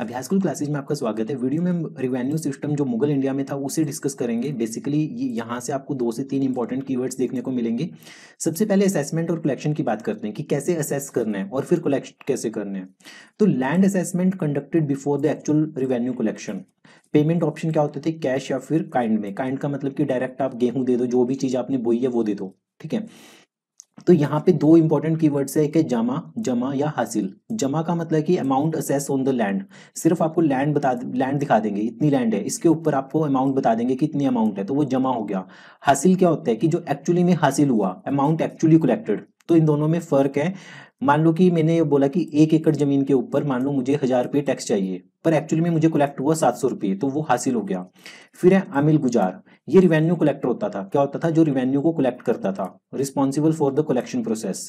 अभ्यास क्लासेज में आपका स्वागत है वीडियो में रिवेन्यू सिस्टम जो मुगल इंडिया में था उसे डिस्कस करेंगे बेसिकली यहाँ से आपको दो से तीन इंपॉर्टेंट कीवर्ड्स देखने को मिलेंगे सबसे पहले असेसमेंट और कलेक्शन की बात करते हैं कि कैसे असेस करना है और फिर कलेक्ट कैसे करना है तो land assessment conducted before the actual revenue collection payment option क्या होते थे कैश या फिर काइंड में काइंड का मतलब कि डायरेक्ट आप गेहूं दे दो जो भी चीज़ आपने बोई है वो दे दो ठीक है तो यहाँ पे दो इंपॉर्टेंट की वर्ड्स है एक है जमा जमा या हासिल जमा का मतलब कि amount assess on the land सिर्फ आपको लैंड बता लैंड दिखा देंगे इतनी लैंड है इसके ऊपर आपको अमाउंट बता देंगे कि इतनी अमाउंट है तो वो जमा हो गया हासिल क्या होता है कि जो एक्चुअली में हासिल हुआ अमाउंट एक्चुअली कलेक्टेड तो इन दोनों में फ़र्क है मान लो कि मैंने बोला कि एक एकड़ ज़मीन के ऊपर मान लो मुझे हज़ार रुपये टैक्स चाहिए पर एक्चुअली में मुझे कलेक्ट हुआ सात सौ रुपये तो वो हासिल हो गया फिर है आमिल गुजार ये रिवेन्यू कलेक्टर होता था क्या होता था जो रिवेन्यू को कलेक्ट करता था responsible for the collection process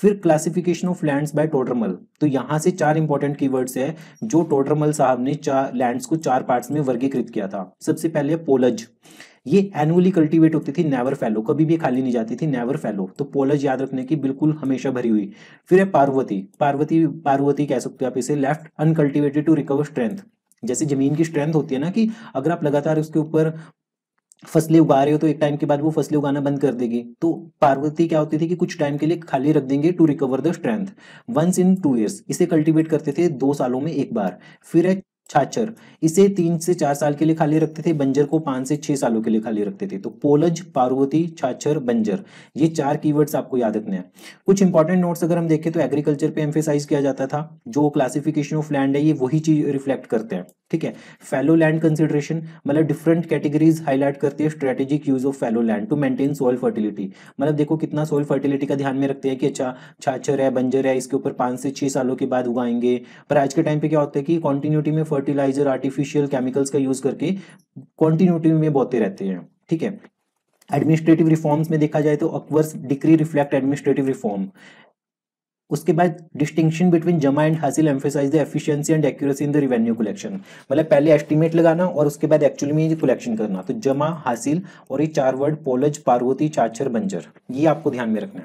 फिर classification of lands by Todarmal तो यहाँ से चार इंपॉर्टेंट की वर्ड्स है जो टोडरमल साहब ने चार लैंड्स को चार पार्ट्स में वर्गीकृत किया था सबसे पहले पोलज ये एनुअली कल्टीवेट होती थी नेवर फैलो कभी भी खाली नहीं जाती थी नेवर फैलो तो पोलज याद रखने की बिल्कुल हमेशा भरी हुई फिर है पार्वती पार्वती पार्वती कह सकते हो आप इसे left uncultivated to recover strength जैसे जमीन की स्ट्रेंथ होती है ना कि अगर आप लगातार उसके ऊपर फसलें उगा रहे हो तो एक टाइम के बाद वो फसलें उगाना बंद कर देगी तो पार्वती क्या होती थी कि कुछ टाइम के लिए खाली रख देंगे to recover the strength once in two years इसे कल्टीवेट करते थे दो सालों में एक बार फिर है छाछर इसे तीन से चार साल के लिए खाली रखते थे बंजर को पांच से छह सालों के लिए खाली रखते थे तो पोलज पार्वती छाछर बंजर ये चार कीवर्ड्स आपको याद रखने हैं कुछ इंपॉर्टेंट नोट्स अगर हम देखें तो एग्रीकल्चर पे एम्फेसाइज किया जाता था जो क्लासिफिकेशन ऑफ लैंड है ये वही चीज रिफ्लेक्ट करते हैं ठीक है फेलो लैंड कंसिडरेशन मतलब डिफरेंट कैटेगरीज हाईलाइट करती है strategic use of fallow land to maintain soil fertility मतलब देखो कितना सोइल फर्टिलिटी का ध्यान में रखते हैं कि अच्छा छाछर है बंजर है इसके ऊपर पांच से छह सालों के बाद उगाएंगे पर आज के टाइम पे क्या होता है कि कॉन्टिन्यूटी में फर्टिलाइजर आर्टिफिशियल केमिकल्स का यूज करके कॉन्टिन्यूटी में बोते रहते हैं ठीक है एडमिनिस्ट्रेटिव रिफॉर्म्स में देखा जाए तो अक्वर्स डिक्री रिफ्लेक्ट एडमिनिस्ट्रेटिव रिफॉर्म उसके बाद डिस्टिंक्शन बिटवीन जमा एंड हासिल emphasize the efficiency and accuracy in the revenue collection मतलब पहले एस्टिमेट लगाना और उसके बाद एक्चुअली में ये कलेक्शन करना तो जमा हासिल और ये चार वर्ड पोलज पार्वती चाचर बंजर ये आपको ध्यान में रखना है